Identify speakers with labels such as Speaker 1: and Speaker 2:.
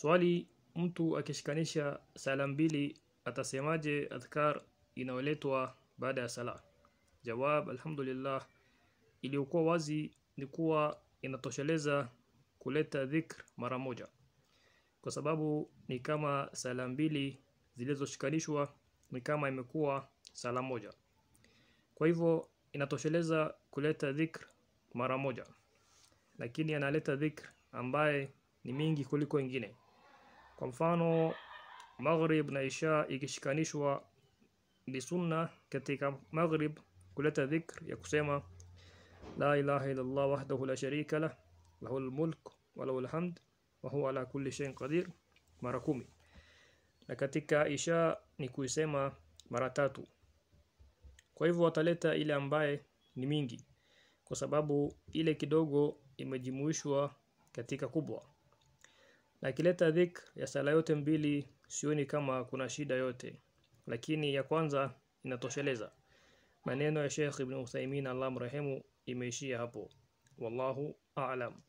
Speaker 1: Swali, mtu akishikanisha sala mbili atasemaje adhkar inayoletwa baada ya sala? Jawab, alhamdulillah, iliyokuwa wazi ni kuwa inatosheleza kuleta dhikr mara moja, kwa sababu ni kama sala mbili zilizoshikanishwa ni kama imekuwa sala moja, kwa hivyo inatosheleza kuleta dhikr mara moja, lakini analeta dhikr ambaye ni mingi kuliko ingine. Kwa mfano maghrib na isha ikishikanishwa ni sunna katika maghrib kuleta dhikr ya kusema la ilaha illa Allah wahdahu la sharika lah lahu almulk wa lahu alhamd wa huwa ala kulli shay'in qadir mara kumi na katika isha ni kuisema mara tatu kwa hivyo wataleta ile ambaye ni mingi kwa sababu ile kidogo imejumuishwa katika kubwa na ikileta dhik ya sala yote mbili sioni kama kuna shida yote lakini ya kwanza inatosheleza maneno ya Sheikh Ibn Uthaymeen Allah mrahimu imeishia hapo wallahu a'lam